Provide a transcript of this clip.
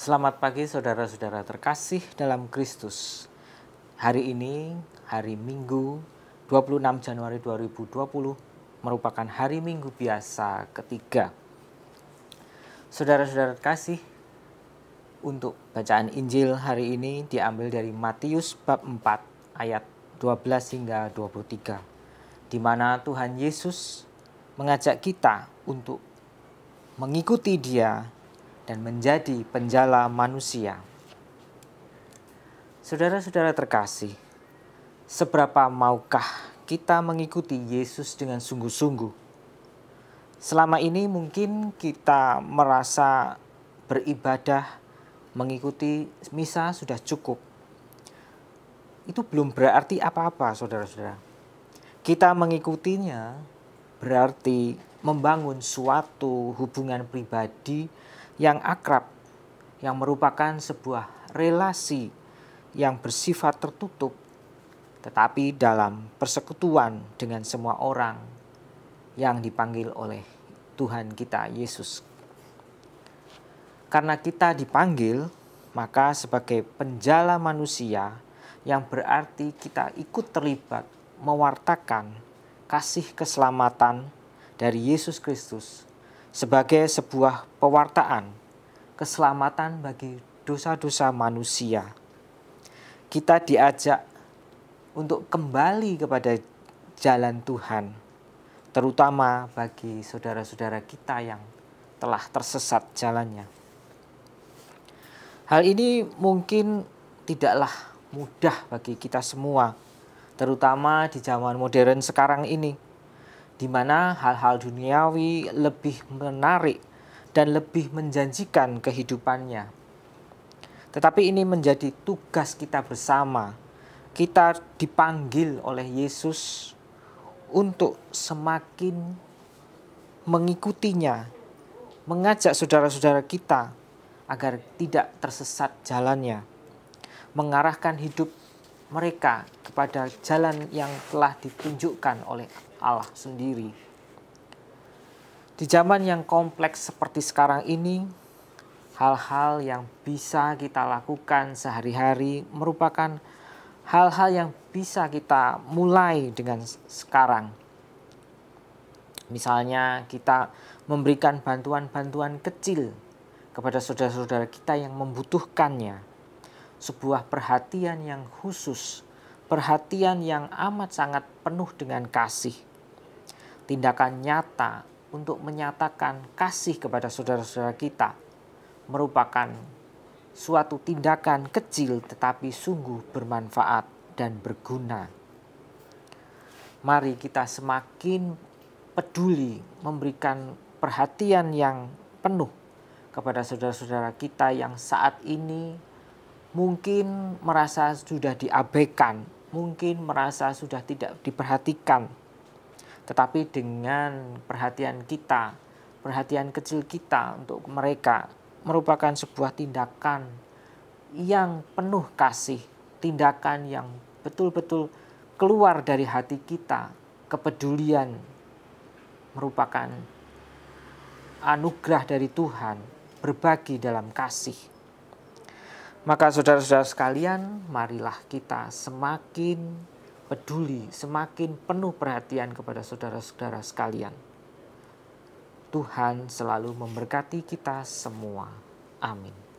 Selamat pagi saudara-saudara terkasih dalam Kristus. Hari ini, hari Minggu, 26 Januari 2020 merupakan hari Minggu biasa ketiga. Saudara-saudara terkasih, untuk bacaan Injil hari ini diambil dari Matius bab 4 ayat 12 hingga 23 di mana Tuhan Yesus mengajak kita untuk mengikuti Dia dan menjadi penjala manusia. Saudara-saudara terkasih, seberapa maukah kita mengikuti Yesus dengan sungguh-sungguh? Selama ini mungkin kita merasa beribadah, mengikuti misa sudah cukup. Itu belum berarti apa-apa, saudara-saudara. Kita mengikutinya berarti membangun suatu hubungan pribadi yang akrab, yang merupakan sebuah relasi yang bersifat tertutup, tetapi dalam persekutuan dengan semua orang yang dipanggil oleh Tuhan kita Yesus. Karena kita dipanggil, maka sebagai penjala manusia yang berarti kita ikut terlibat mewartakan kasih keselamatan dari Yesus Kristus sebagai sebuah pewartaan keselamatan bagi dosa-dosa manusia. Kita diajak untuk kembali kepada jalan Tuhan, terutama bagi saudara-saudara kita yang telah tersesat jalannya. Hal ini mungkin tidaklah mudah bagi kita semua, terutama di zaman modern sekarang ini di mana hal-hal duniawi lebih menarik dan lebih menjanjikan kehidupannya. Tetapi ini menjadi tugas kita bersama. Kita dipanggil oleh Yesus untuk semakin mengikutinya, mengajak saudara-saudara kita agar tidak tersesat jalannya, mengarahkan hidup mereka kepada jalan yang telah ditunjukkan oleh Allah sendiri. Di zaman yang kompleks seperti sekarang ini, hal-hal yang bisa kita lakukan sehari-hari merupakan hal-hal yang bisa kita mulai dengan sekarang. Misalnya kita memberikan bantuan-bantuan kecil kepada saudara-saudara kita yang membutuhkannya. Sebuah perhatian yang khusus, perhatian yang amat sangat penuh dengan kasih tindakan nyata untuk menyatakan kasih kepada saudara-saudara kita merupakan suatu tindakan kecil tetapi sungguh bermanfaat dan berguna. Mari kita semakin peduli memberikan perhatian yang penuh kepada saudara-saudara kita yang saat ini mungkin merasa sudah diabaikan, mungkin merasa sudah tidak diperhatikan, tetapi dengan perhatian kita, perhatian kecil kita untuk mereka merupakan sebuah tindakan yang penuh kasih, tindakan yang betul-betul keluar dari hati kita. Kepedulian merupakan anugerah dari Tuhan, berbagi dalam kasih. Maka saudara-saudara sekalian, marilah kita semakin peduli, semakin penuh perhatian kepada saudara-saudara sekalian. Tuhan selalu memberkati kita semua. Amin.